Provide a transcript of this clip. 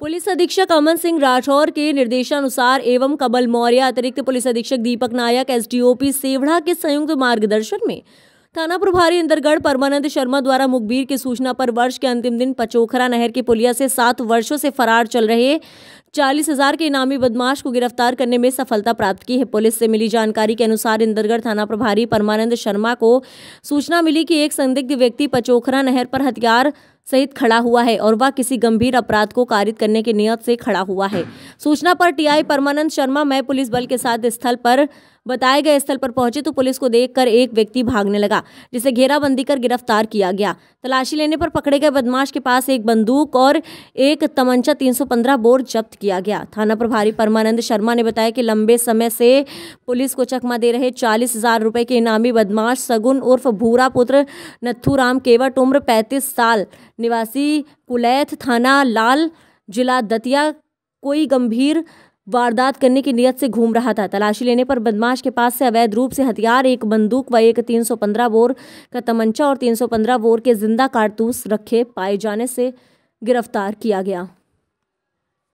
police अधीक्षक अमन सिंह राठौर के निर्देशानुसार एवं कबल मौर्य अतिरिक्त पुलिस अधीक्षक दीपक नायक एसडीओपी सेवढ़ा के संयुक्त मार्गदर्शन में थाना प्रभारी इंदरगढ़ परमानंद शर्मा द्वारा मुखबिर की सूचना पर वर्ष के अंतिम दिन पचोखरा नहर के पुलिया से सात वर्षों से फरार चल रहे चालीस हजार के इनामी बदमाश को गिरफ्तार करने में सफलता प्राप्त की है पुलिस से मिली जानकारी के अनुसार इंदरगढ़ थाना प्रभारी परमानंद शर्मा को सूचना मिली कि एक संदिग्ध व्यक्ति पचोखरा नहर पर हथियार सहित खड़ा हुआ है और वह किसी गंभीर अपराध को कारित करने की नियत से खड़ा हुआ है सूचना पर टीआई परमानंद शर्मा मैं पुलिस बल के साथ स्थल पर बताए गए स्थल पर पहुंचे तो पुलिस को देखकर एक व्यक्ति भागने लगा जिसे घेराबंदी कर गिरफ्तार किया गया तलाशी लेने पर पकड़े गए बदमाश के पास एक बंदूक और एक तमंचा 315 बोर जब्त किया गया थाना प्रभारी परमानंद शर्मा ने बताया कि लंबे समय से पुलिस को चकमा दे रहे चालीस हजार रुपये के इनामी बदमाश सगुन उर्फ भूरा पुत्र राम केवट उम्र पैंतीस साल निवासी कुलैथ थाना लाल जिला दतिया कोई गंभीर वारदात करने की नीयत से घूम रहा था तलाशी लेने पर बदमाश के पास से अवैध रूप से हथियार एक बंदूक व एक 315 बोर का तमंचा और 315 बोर के जिंदा कारतूस रखे पाए जाने से गिरफ्तार किया गया